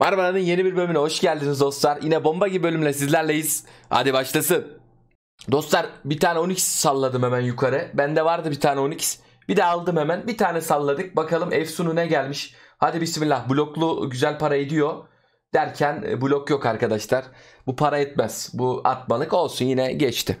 Marmara'nın yeni bir bölümüne hoş geldiniz dostlar. Yine bomba gibi bölümle sizlerleyiz. Hadi başlasın. Dostlar bir tane 12 salladım hemen yukarı. Bende vardı bir tane 12. Bir de aldım hemen. Bir tane salladık. Bakalım Efsun'u ne gelmiş. Hadi bismillah. Bloklu güzel para ediyor. Derken e, blok yok arkadaşlar. Bu para etmez. Bu atmalık olsun yine geçti.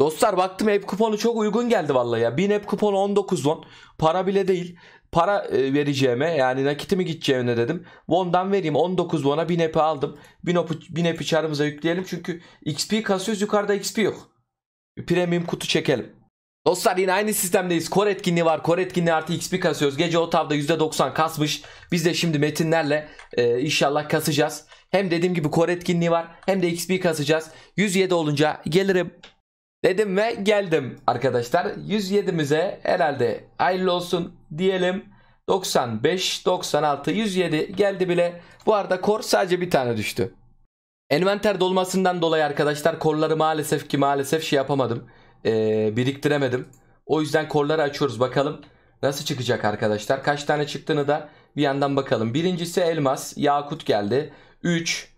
Dostlar baktım app kuponu çok uygun geldi vallahi ya. 1000 app kuponu 19.10. Para bile değil para e, vereceğime yani nakitimi gideceğine dedim. Won'dan vereyim 19 Won'a 1000 epi aldım. 1000 epi, 1000 epi çarımıza yükleyelim çünkü XP kasıyoruz yukarıda XP yok. Premium kutu çekelim. Dostlar yine aynı sistemdeyiz. Kor etkinliği var. Kor etkinliği artı XP kasıyoruz. Gece o tavda %90 kasmış. Biz de şimdi metinlerle e, inşallah kasacağız. Hem dediğim gibi kor etkinliği var. Hem de XP kasacağız. 107 olunca gelirim. Dedim ve geldim arkadaşlar. 107'mize herhalde hayırlı olsun diyelim. 95, 96, 107 geldi bile. Bu arada kor sadece bir tane düştü. Envanter dolmasından dolayı arkadaşlar korları maalesef ki maalesef şey yapamadım. Ee, biriktiremedim. O yüzden korları açıyoruz bakalım. Nasıl çıkacak arkadaşlar? Kaç tane çıktığını da bir yandan bakalım. Birincisi elmas, yakut geldi. 3,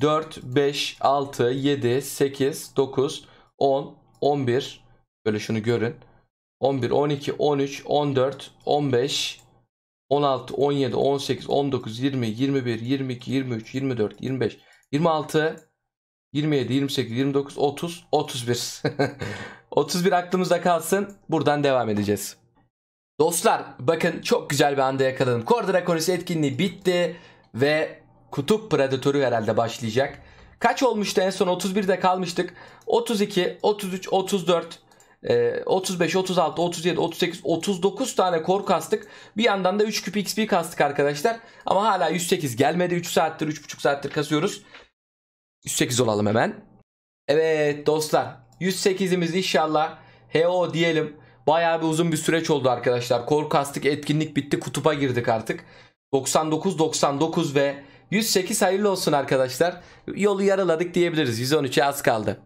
4, 5, 6, 7, 8, 9, 10, 11. Böyle şunu görün. 11, 12, 13, 14, 15, 16, 17, 18, 19, 20, 21, 22, 23, 24, 25, 26, 27, 28, 29, 30, 31. 31 aklımızda kalsın. Buradan devam edeceğiz. Dostlar bakın çok güzel bir anda yakaladım. Kordra konusu etkinliği bitti ve kutup predatörü herhalde başlayacak. Kaç olmuştu en son 31'de kalmıştık. 32, 33, 34, 35, 36, 37, 38, 39 tane kor kastık. Bir yandan da 3 küp XP kastık arkadaşlar. Ama hala 108 gelmedi. 3 saattir, 3,5 saattir kasıyoruz. 108 olalım hemen. Evet dostlar. 108'imiz inşallah HO diyelim. Bayağı bir uzun bir süreç oldu arkadaşlar. Kor kastık, etkinlik bitti. Kutupa girdik artık. 99, 99 ve 108 hayırlı olsun arkadaşlar. Yolu yaraladık diyebiliriz. 113'e az kaldı.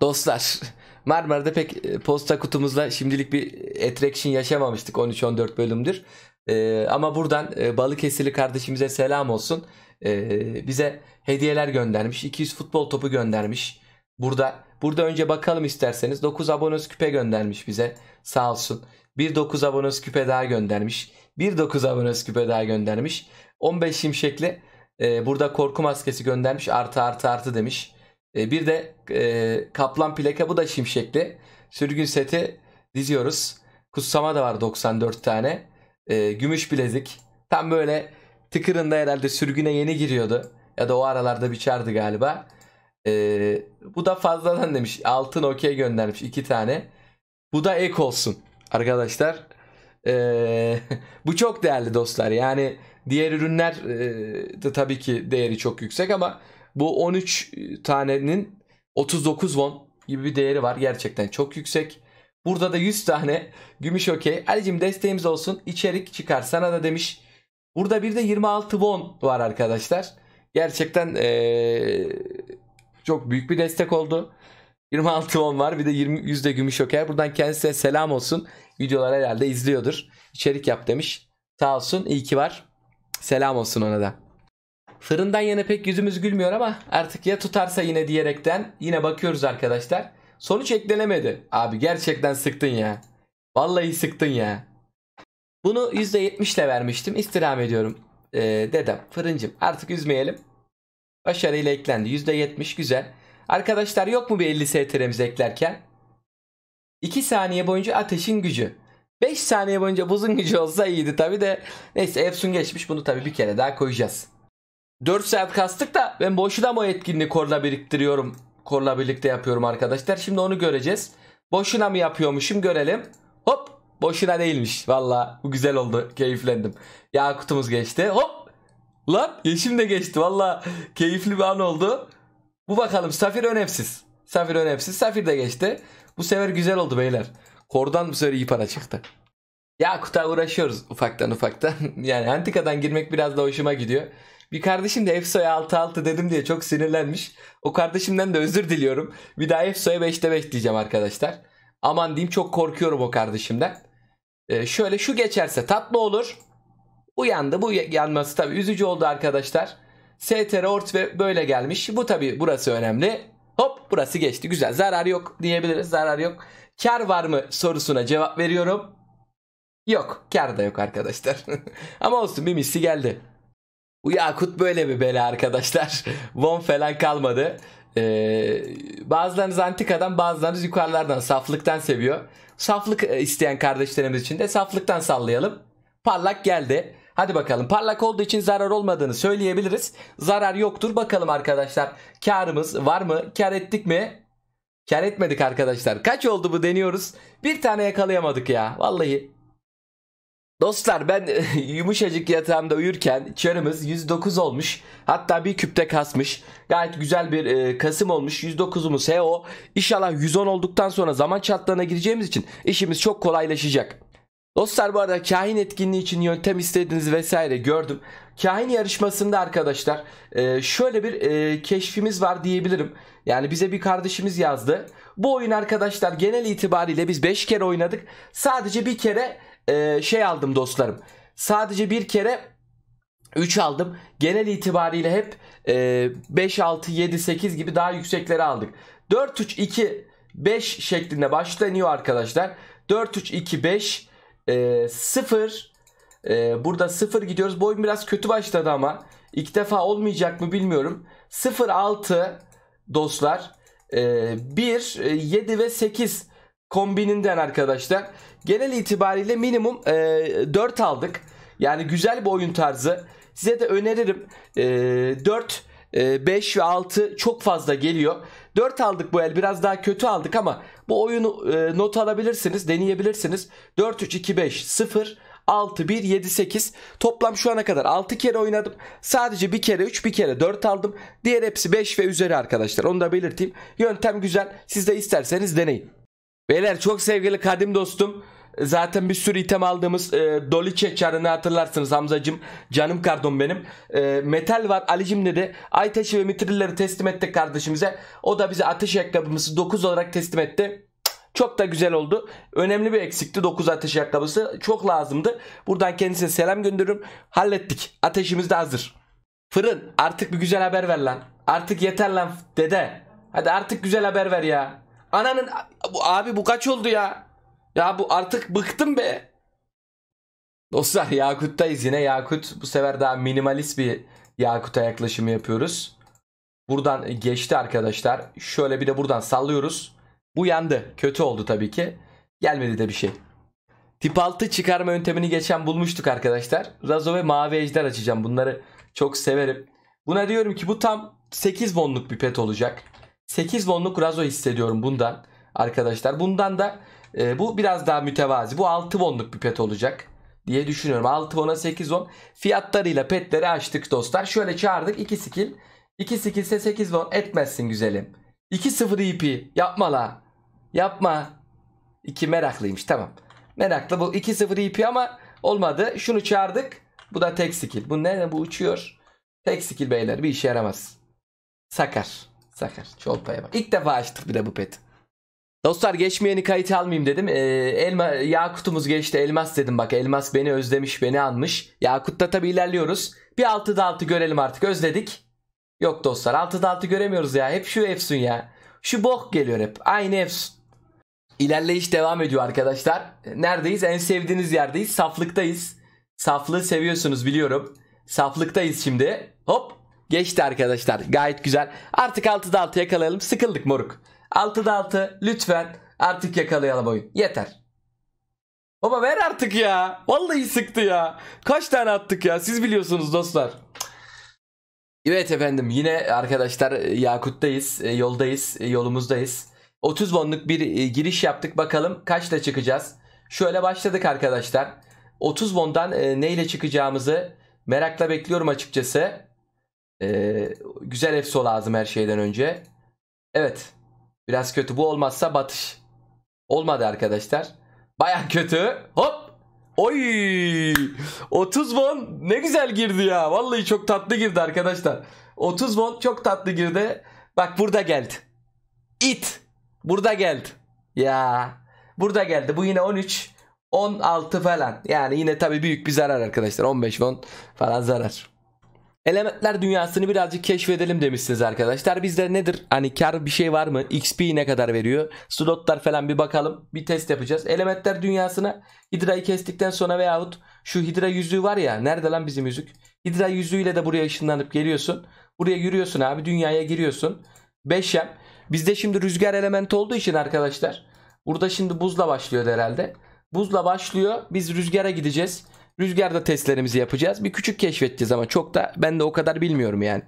Dostlar Marmara'da pek e, posta kutumuzla şimdilik bir e, attraction yaşamamıştık 13-14 bölümdür. Ee, ama buradan e, Balıkesirli kardeşimize selam olsun. Ee, bize hediyeler göndermiş. 200 futbol topu göndermiş. Burada burada önce bakalım isterseniz. 9 abonos küpe göndermiş bize. Sağ olsun. Bir 9 abonos küpe daha göndermiş. 1 9 abonos küpe daha göndermiş. 15 şimşekli e, burada korku maskesi göndermiş. Artı artı artı demiş. E, bir de e, kaplan plaka bu da şimşekli. Sürgün seti diziyoruz. Kutsama da var 94 tane. E, gümüş bilezik. Tam böyle tıkırında herhalde sürgüne yeni giriyordu. Ya da o aralarda biçerdi galiba. E, bu da fazladan demiş. Altın okey göndermiş iki tane. Bu da ek olsun arkadaşlar. E, bu çok değerli dostlar. Yani diğer ürünler e, de tabii ki değeri çok yüksek ama bu 13 e, tanenin 39 won gibi bir değeri var. Gerçekten çok yüksek. Burada da 100 tane gümüş okey. Ali'cim desteğimiz olsun. İçerik çıkar. Sana da demiş. Burada bir de 26 won var arkadaşlar. Gerçekten ee, çok büyük bir destek oldu. 26 won var. Bir de 20 yüzde gümüş okey. Buradan kendisine selam olsun. Videolar herhalde izliyordur. İçerik yap demiş. Sağ olsun. İyi ki var. Selam olsun ona da. Fırından yana pek yüzümüz gülmüyor ama artık ya tutarsa yine diyerekten yine bakıyoruz arkadaşlar. Sonuç eklenemedi. Abi gerçekten sıktın ya. Vallahi sıktın ya. Bunu %70 ile vermiştim. İstirham ediyorum. Ee, dedem fırıncım artık üzmeyelim. Başarıyla eklendi. %70 güzel. Arkadaşlar yok mu bir 50 STR'miz eklerken? 2 saniye boyunca ateşin gücü. 5 saniye boyunca buzun gücü olsa iyiydi tabi de. Neyse Efsun geçmiş bunu tabi bir kere daha koyacağız. 4 saat kastık da ben boşuna mı etkinliği korla biriktiriyorum. Korla birlikte yapıyorum arkadaşlar. Şimdi onu göreceğiz. Boşuna mı yapıyormuşum görelim. Hop boşuna değilmiş. Valla bu güzel oldu. Keyiflendim. Ya geçti. Hop. Lan yeşim de geçti. Valla keyifli bir an oldu. Bu bakalım Safir önemsiz. Safir önemsiz. Safir de geçti. Bu sefer güzel oldu beyler. Kordan bu sefer iyi para çıktı. Ya uğraşıyoruz ufaktan ufaktan. yani antikadan girmek biraz da hoşuma gidiyor. Bir kardeşim de EFSO'ya 6-6 dedim diye çok sinirlenmiş. O kardeşimden de özür diliyorum. Bir daha EFSO'ya 5'te 5 diyeceğim arkadaşlar. Aman diyeyim çok korkuyorum o kardeşimden. Ee, şöyle şu geçerse tatlı olur. Uyandı bu yanması tabi üzücü oldu arkadaşlar. STR ort ve böyle gelmiş. Bu tabi burası önemli. Hop burası geçti güzel zarar yok diyebiliriz zarar yok. Kar var mı sorusuna cevap veriyorum. Yok kar da yok arkadaşlar. Ama olsun bir misli geldi. Bu Yakut böyle bir bela arkadaşlar. Von falan kalmadı. Ee, bazılarınız antikadan bazılarınız yukarılardan saflıktan seviyor. Saflık e, isteyen kardeşlerimiz için de saflıktan sallayalım. Parlak geldi. Hadi bakalım parlak olduğu için zarar olmadığını söyleyebiliriz. Zarar yoktur bakalım arkadaşlar. Karımız var mı? Kar ettik mi? Kar etmedik arkadaşlar. Kaç oldu bu deniyoruz. Bir tane yakalayamadık ya. Vallahi Dostlar ben yumuşacık yatağımda uyurken çarımız 109 olmuş. Hatta bir küpte kasmış. Gayet güzel bir e, kasım olmuş. 109'umuz HO. İnşallah 110 olduktan sonra zaman çatlarına gireceğimiz için işimiz çok kolaylaşacak. Dostlar bu arada kahin etkinliği için yöntem istediğiniz vesaire gördüm. Kahin yarışmasında arkadaşlar e, şöyle bir e, keşfimiz var diyebilirim. Yani bize bir kardeşimiz yazdı. Bu oyun arkadaşlar genel itibariyle biz 5 kere oynadık. Sadece bir kere e, şey aldım dostlarım. Sadece bir kere 3 aldım. Genel itibariyle hep e, 5, 6, 7, 8 gibi daha yüksekleri aldık. 4, 3, 2, 5 şeklinde başlanıyor arkadaşlar. 4, 3, 2, 5, e, 0. E, burada 0 gidiyoruz. Bu biraz kötü başladı ama. İlk defa olmayacak mı bilmiyorum. 0, 6 dostlar. E, 1, 7 e, ve 8 kombininden arkadaşlar. Genel itibariyle minimum e, 4 aldık. Yani güzel bir oyun tarzı. Size de öneririm. E, 4, e, 5 ve 6 çok fazla geliyor. 4 aldık bu el. Biraz daha kötü aldık ama bu oyunu e, not alabilirsiniz, deneyebilirsiniz. 4 3 2 5 0 6 1 7 8 toplam şu ana kadar 6 kere oynadım. Sadece bir kere 3 bir kere 4 aldım. Diğer hepsi 5 ve üzeri arkadaşlar. Onu da belirteyim. Yöntem güzel. Siz de isterseniz deneyin. Beyler çok sevgili kadim dostum. Zaten bir sürü item aldığımız e, Doliçe çarını hatırlarsınız Hamzacım. Canım kardon benim. E, metal var Alicim dedi. Ay ve mitrilleri teslim etti kardeşimize. O da bize ateş ayakkabımızı 9 olarak teslim etti. Çok da güzel oldu. Önemli bir eksikti 9 ateş ayakkabısı. Çok lazımdı. Buradan kendisine selam gönderiyorum. Hallettik. Ateşimiz de hazır. Fırın artık bir güzel haber ver lan. Artık yeter lan dede. Hadi artık güzel haber ver ya. Ananın bu, abi bu kaç oldu ya? Ya bu artık bıktım be. Dostlar Yakut'tayız yine Yakut. Bu sefer daha minimalist bir Yakut'a yaklaşımı yapıyoruz. Buradan geçti arkadaşlar. Şöyle bir de buradan sallıyoruz. Bu yandı. Kötü oldu tabii ki. Gelmedi de bir şey. Tip 6 çıkarma yöntemini geçen bulmuştuk arkadaşlar. Razo ve mavi ejder açacağım. Bunları çok severim. Buna diyorum ki bu tam 8 bonluk bir pet olacak. 8 wonluk razo hissediyorum bundan arkadaşlar. Bundan da e, bu biraz daha mütevazi. Bu 6 wonluk bir pet olacak diye düşünüyorum. 6 won'a 8 won. Fiyatlarıyla petleri açtık dostlar. Şöyle çağırdık 2 skill. 2 skill ise 8 won etmezsin güzelim. 2-0 EP yapma la. Yapma. 2 meraklıymış tamam. Meraklı bu 2-0 EP ama olmadı. Şunu çağırdık. Bu da tek skill. Bu ne? Bu uçuyor. Tek skill beyler bir işe yaramaz. Sakar. Sakar. Çolpaya bak. İlk defa açtık bir de bu pet. Dostlar geçmeyeni kayıt almayayım dedim. Ee, elma Yakut'umuz geçti. Elmas dedim bak. Elmas beni özlemiş, beni anmış. Yakut'ta tabi ilerliyoruz. Bir 6'da 6 görelim artık. Özledik. Yok dostlar 6'da 6 göremiyoruz ya. Hep şu Efsun ya. Şu bok geliyor hep. Aynı Efsun. İlerleyiş devam ediyor arkadaşlar. Neredeyiz? En sevdiğiniz yerdeyiz. Saflıktayız. Saflığı seviyorsunuz biliyorum. Saflıktayız şimdi. Hop Geçti arkadaşlar. Gayet güzel. Artık 6'da 6 yakalayalım. Sıkıldık moruk. 6'da 6 lütfen artık yakalayalım oyun. Yeter. Baba ver artık ya. Vallahi sıktı ya. Kaç tane attık ya. Siz biliyorsunuz dostlar. Evet efendim yine arkadaşlar e, Yakut'tayız. E, yoldayız. E, yolumuzdayız. 30 wonluk bir giriş yaptık. Bakalım kaçla çıkacağız. Şöyle başladık arkadaşlar. 30 bondan neyle çıkacağımızı merakla bekliyorum açıkçası. Ee, güzel EFSO lazım her şeyden önce. Evet. Biraz kötü. Bu olmazsa batış. Olmadı arkadaşlar. Baya kötü. Hop. Oy. 30 won ne güzel girdi ya. Vallahi çok tatlı girdi arkadaşlar. 30 won çok tatlı girdi. Bak burada geldi. It. Burada geldi. Ya. Burada geldi. Bu yine 13. 16 falan. Yani yine tabii büyük bir zarar arkadaşlar. 15 won falan zarar. Elementler dünyasını birazcık keşfedelim demişsiniz arkadaşlar. Bizde nedir? Hani kar bir şey var mı? XP ne kadar veriyor? Slotlar falan bir bakalım. Bir test yapacağız. Elementler dünyasına Hidra'yı kestikten sonra veyahut şu Hidra yüzüğü var ya. Nerede lan bizim yüzük? Hidra yüzüğüyle de buraya ışınlanıp geliyorsun. Buraya yürüyorsun abi. Dünyaya giriyorsun. 5M. Bizde şimdi rüzgar elementi olduğu için arkadaşlar. Burada şimdi buzla başlıyor herhalde. Buzla başlıyor. Biz rüzgara gideceğiz. Rüzgarda testlerimizi yapacağız. Bir küçük keşfedeceğiz ama çok da ben de o kadar bilmiyorum yani.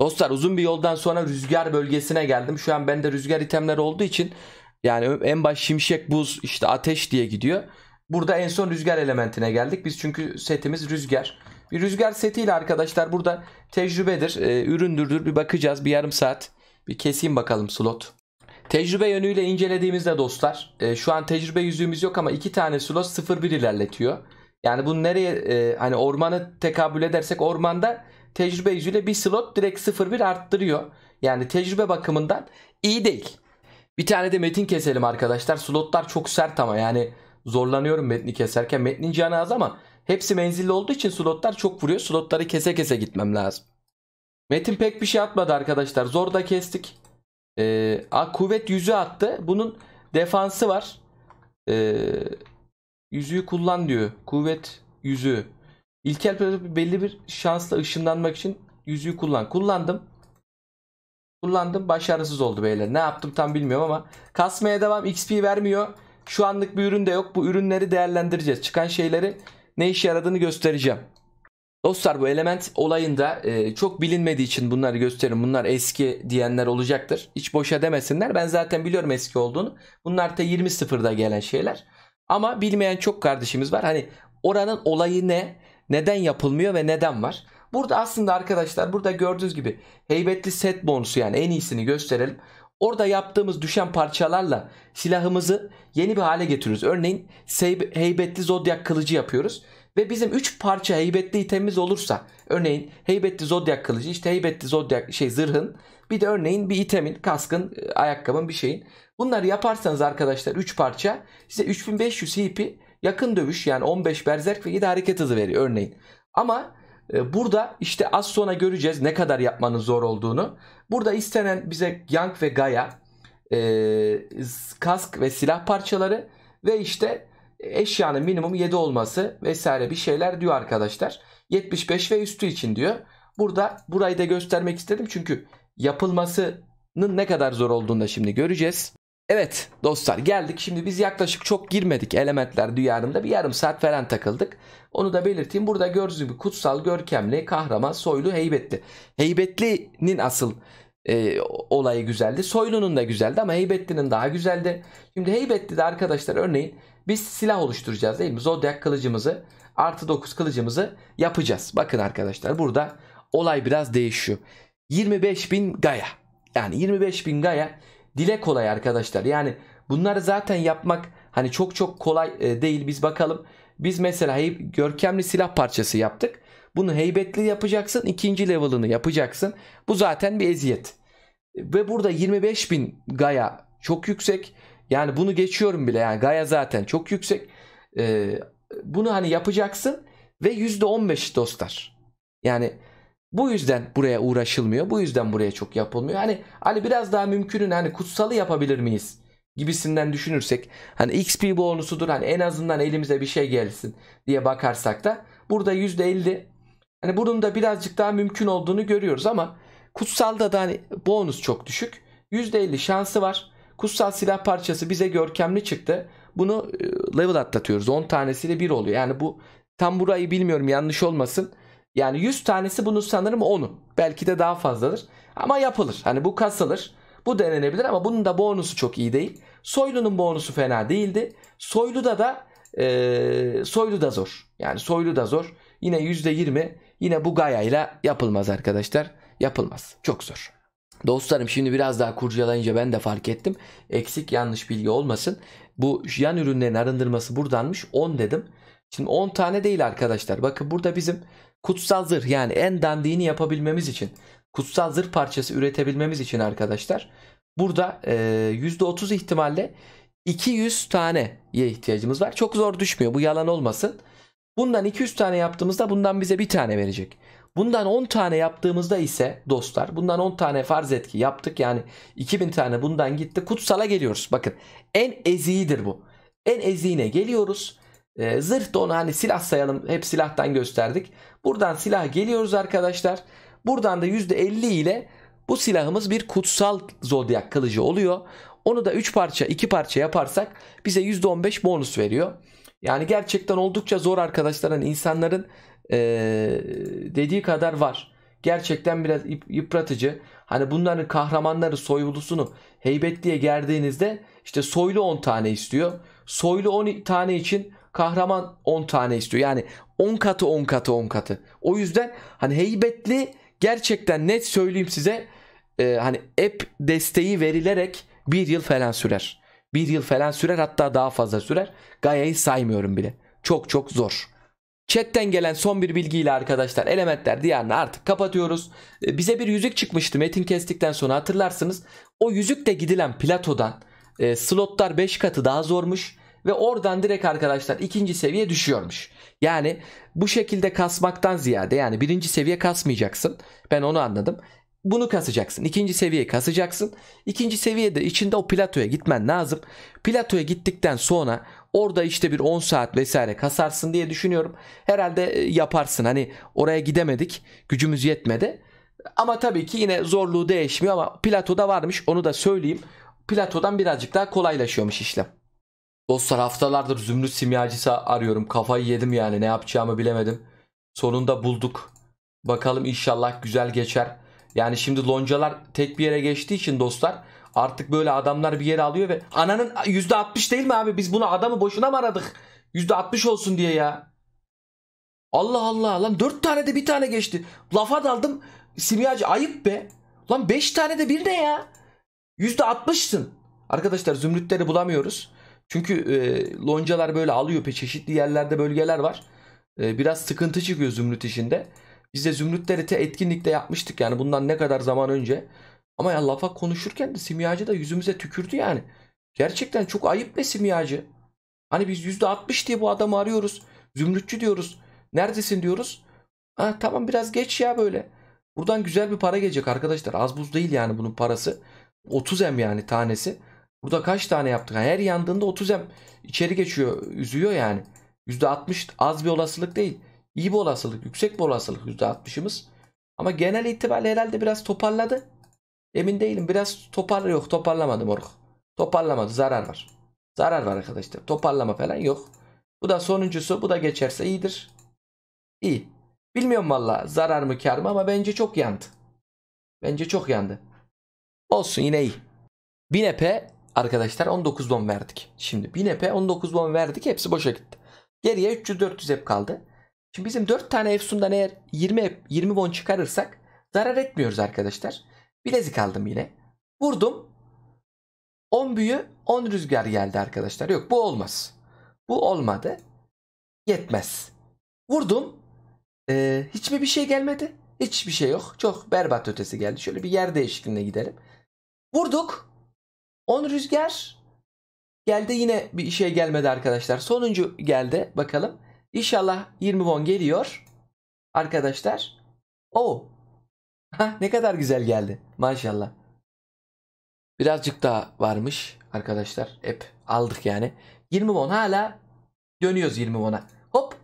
Dostlar uzun bir yoldan sonra rüzgar bölgesine geldim. Şu an bende rüzgar itemler olduğu için yani en baş şimşek, buz, işte ateş diye gidiyor. Burada en son rüzgar elementine geldik. Biz çünkü setimiz rüzgar. Bir rüzgar setiyle arkadaşlar burada tecrübedir, e, üründürdür. Bir bakacağız bir yarım saat. Bir keseyim bakalım slot. Tecrübe yönüyle incelediğimizde dostlar e, şu an tecrübe yüzüğümüz yok ama iki tane slot 0-1 ilerletiyor. Yani bu nereye e, hani ormanı tekabül edersek ormanda tecrübe yüzüyle bir slot direkt 0-1 arttırıyor. Yani tecrübe bakımından iyi değil. Bir tane de metin keselim arkadaşlar. Slotlar çok sert ama yani zorlanıyorum metni keserken. Metnin canı az ama hepsi menzilli olduğu için slotlar çok vuruyor. Slotları kese kese gitmem lazım. Metin pek bir şey atmadı arkadaşlar. Zor da kestik. Ee, kuvvet yüzü attı. Bunun defansı var. Ee, Yüzüğü kullan diyor. Kuvvet yüzüğü. İlkel prototip belli bir şansla ışınlanmak için yüzüğü kullan. Kullandım. Kullandım. Başarısız oldu beyler. Ne yaptım tam bilmiyorum ama. Kasmaya devam. XP vermiyor. Şu anlık bir ürün de yok. Bu ürünleri değerlendireceğiz. Çıkan şeyleri ne işe yaradığını göstereceğim. Dostlar bu element olayında e, çok bilinmediği için bunları gösterin. Bunlar eski diyenler olacaktır. Hiç boşa demesinler. Ben zaten biliyorum eski olduğunu. Bunlar da 20.0'da gelen şeyler. Ama bilmeyen çok kardeşimiz var. Hani oranın olayı ne? Neden yapılmıyor ve neden var? Burada aslında arkadaşlar burada gördüğünüz gibi heybetli set bonusu yani en iyisini gösterelim. Orada yaptığımız düşen parçalarla silahımızı yeni bir hale getiriyoruz. Örneğin heybetli zodyak kılıcı yapıyoruz. Ve bizim 3 parça heybetli itemiz olursa örneğin heybetli zodyak kılıcı işte heybetli zodyak şey zırhın bir de örneğin bir itemin kaskın e, ayakkabın bir şeyin. Bunları yaparsanız arkadaşlar 3 parça size 3500 HP yakın dövüş yani 15 berzerk ve 7 hareket hızı veriyor örneğin. Ama e, Burada işte az sonra göreceğiz ne kadar yapmanın zor olduğunu. Burada istenen bize Yang ve Gaia, e, kask ve silah parçaları ve işte eşyanın minimum 7 olması vesaire bir şeyler diyor arkadaşlar. 75 ve üstü için diyor. Burada burayı da göstermek istedim çünkü yapılmasının ne kadar zor olduğunu da şimdi göreceğiz. Evet dostlar geldik şimdi biz yaklaşık çok girmedik elementler duyarımda bir yarım saat falan takıldık. Onu da belirteyim burada gördüğünüz gibi kutsal görkemli kahraman soylu heybetli. Heybetli'nin asıl e, olayı güzeldi soylunun da güzeldi ama heybetlinin daha güzeldi. Şimdi heybetli de arkadaşlar örneğin biz silah oluşturacağız değil mi? Zodyak kılıcımızı artı 9 kılıcımızı yapacağız. Bakın arkadaşlar burada olay biraz değişiyor. 25.000 gaya. Yani 25.000 gaya dile kolay arkadaşlar. Yani bunları zaten yapmak hani çok çok kolay e, değil. Biz bakalım. Biz mesela görkemli silah parçası yaptık. Bunu heybetli yapacaksın. ikinci level'ını yapacaksın. Bu zaten bir eziyet. Ve burada 25.000 gaya çok yüksek. Yani bunu geçiyorum bile yani gaya zaten çok yüksek. Ee, bunu hani yapacaksın ve yüzde %15 dostlar. Yani bu yüzden buraya uğraşılmıyor. Bu yüzden buraya çok yapılmıyor. Hani hani biraz daha mümkünün hani kutsalı yapabilir miyiz? gibisinden düşünürsek hani XP bonusudur hani en azından elimize bir şey gelsin diye bakarsak da burada yüzde %50 hani bunun da birazcık daha mümkün olduğunu görüyoruz ama kutsalda da hani bonus çok düşük. yüzde %50 şansı var. Kutsal silah parçası bize görkemli çıktı. Bunu e, level atlatıyoruz. 10 tanesiyle 1 oluyor. Yani bu tam burayı bilmiyorum yanlış olmasın. Yani 100 tanesi bunu sanırım 10'u. Belki de daha fazladır. Ama yapılır. Hani bu kasılır. Bu denenebilir ama bunun da bonusu çok iyi değil. Soylu'nun bonusu fena değildi. Soylu'da da e, Soylu da zor. Yani Soylu da zor. Yine %20 yine bu gayayla yapılmaz arkadaşlar. Yapılmaz. Çok zor. Dostlarım şimdi biraz daha kurcalayınca ben de fark ettim. Eksik yanlış bilgi olmasın. Bu yan ürünlerin arındırması buradanmış 10 dedim. Şimdi 10 tane değil arkadaşlar. Bakın burada bizim kutsal zırh yani en dandiğini yapabilmemiz için kutsal zırh parçası üretebilmemiz için arkadaşlar burada e, %30 ihtimalle 200 taneye ihtiyacımız var. Çok zor düşmüyor bu yalan olmasın. Bundan 200 tane yaptığımızda bundan bize bir tane verecek. Bundan 10 tane yaptığımızda ise dostlar bundan 10 tane farz etki yaptık. Yani 2000 tane bundan gitti. Kutsala geliyoruz. Bakın en eziğidir bu. En eziğine geliyoruz. E, zırh da onu hani silah sayalım. Hep silahtan gösterdik. Buradan silah geliyoruz arkadaşlar. Buradan da %50 ile bu silahımız bir kutsal zodyak kılıcı oluyor. Onu da 3 parça 2 parça yaparsak bize %15 bonus veriyor. Yani gerçekten oldukça zor arkadaşların, hani insanların e, dediği kadar var. Gerçekten biraz yıpratıcı. Hani bunların kahramanları soylusunu heybet diye gerdiğinizde işte soylu 10 tane istiyor. Soylu 10 tane için kahraman 10 tane istiyor. Yani 10 katı 10 katı 10 katı. O yüzden hani heybetli gerçekten net söyleyeyim size e, hani app desteği verilerek bir yıl falan sürer. Bir yıl falan sürer hatta daha fazla sürer. Gaya'yı saymıyorum bile. Çok çok zor. Chatten gelen son bir bilgiyle arkadaşlar elementler diyarını artık kapatıyoruz. E, bize bir yüzük çıkmıştı metin kestikten sonra hatırlarsınız. O yüzük de gidilen platodan e, slotlar 5 katı daha zormuş ve oradan direkt arkadaşlar ikinci seviye düşüyormuş. Yani bu şekilde kasmaktan ziyade yani birinci seviye kasmayacaksın. Ben onu anladım. Bunu kasacaksın. İkinci seviye kasacaksın. İkinci seviyede içinde o platoya gitmen lazım. Platoya gittikten sonra Orada işte bir 10 saat vesaire kasarsın diye düşünüyorum. Herhalde e, yaparsın. Hani oraya gidemedik. Gücümüz yetmedi. Ama tabii ki yine zorluğu değişmiyor ama platoda varmış onu da söyleyeyim. Platodan birazcık daha kolaylaşıyormuş işlem. Dostlar haftalardır zümrüt simyacısı arıyorum. Kafayı yedim yani ne yapacağımı bilemedim. Sonunda bulduk. Bakalım inşallah güzel geçer. Yani şimdi loncalar tek bir yere geçtiği için dostlar Artık böyle adamlar bir yere alıyor ve ananın %60 değil mi abi? Biz bunu adamı boşuna mı aradık? %60 olsun diye ya. Allah Allah lan 4 tane de bir tane geçti. Lafa daldım. Simyacı ayıp be. Lan 5 tane de bir ne ya. %60'sın. Arkadaşlar zümrütleri bulamıyoruz. Çünkü e, loncalar böyle alıyor. Çeşitli yerlerde bölgeler var. E, biraz sıkıntı çıkıyor zümrüt işinde. Biz de zümrütleri te etkinlikte yapmıştık. Yani bundan ne kadar zaman önce. Ama ya lafa konuşurken de simyacı da yüzümüze tükürdü yani. Gerçekten çok ayıp be simyacı. Hani biz yüzde %60 diye bu adamı arıyoruz. Zümrütçü diyoruz. Neredesin diyoruz. Ha, tamam biraz geç ya böyle. Buradan güzel bir para gelecek arkadaşlar. Az buz değil yani bunun parası. 30 em yani tanesi. Burada kaç tane yaptık? Yani her yandığında 30 em içeri geçiyor, üzüyor yani. %60 az bir olasılık değil. İyi bir olasılık, yüksek bir olasılık %60'ımız. Ama genel itibariyle herhalde biraz toparladı. Emin değilim biraz toparla yok toparlamadı moruk. Toparlamadı zarar var. Zarar var arkadaşlar. Toparlama falan yok. Bu da sonuncusu. Bu da geçerse iyidir. İyi. Bilmiyorum valla zarar mı kar mı ama bence çok yandı. Bence çok yandı. Olsun yine iyi. 1000 epe arkadaşlar 19 bon verdik. Şimdi 1000 epe 19 bon verdik. Hepsi boşa gitti. Geriye 300-400 ep kaldı. Şimdi bizim 4 tane efsundan eğer 20 ep, 20 bon çıkarırsak zarar etmiyoruz arkadaşlar. Bilezik aldım yine. Vurdum. 10 büyü 10 rüzgar geldi arkadaşlar. Yok bu olmaz. Bu olmadı. Yetmez. Vurdum. Ee, hiç mi bir şey gelmedi? Hiçbir şey yok. Çok berbat ötesi geldi. Şöyle bir yer değişikliğine gidelim. Vurduk. 10 rüzgar geldi yine bir şey gelmedi arkadaşlar. Sonuncu geldi bakalım. İnşallah 20 won geliyor. Arkadaşlar. Oo Hah, ne kadar güzel geldi. Maşallah. Birazcık daha varmış arkadaşlar. Hep aldık yani. 20 won hala dönüyoruz 20 won'a. Hop.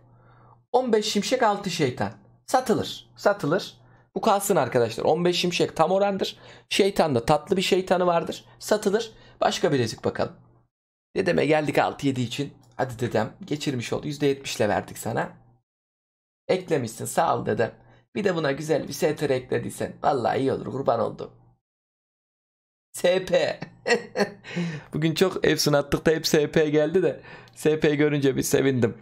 15 şimşek 6 şeytan. Satılır. Satılır. Bu kalsın arkadaşlar. 15 şimşek tam orandır. Şeytan da tatlı bir şeytanı vardır. Satılır. Başka bilezik bakalım. Dedeme geldik 6-7 için. Hadi dedem geçirmiş oldu, %70 ile verdik sana. Eklemişsin sağ ol dedem. Bir de buna güzel bir STR eklediysen. Vallahi iyi olur kurban oldu. SP. Bugün çok Efsun attık da hep SP geldi de. SP görünce bir sevindim.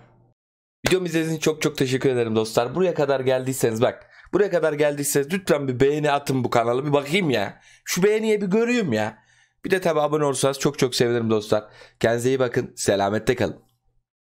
Videomu izlediğiniz için çok çok teşekkür ederim dostlar. Buraya kadar geldiyseniz bak. Buraya kadar geldiyseniz lütfen bir beğeni atın bu kanala. Bir bakayım ya. Şu beğeniye bir göreyim ya. Bir de tabi abone olursanız çok çok sevinirim dostlar. Kendinize iyi bakın. Selamette kalın.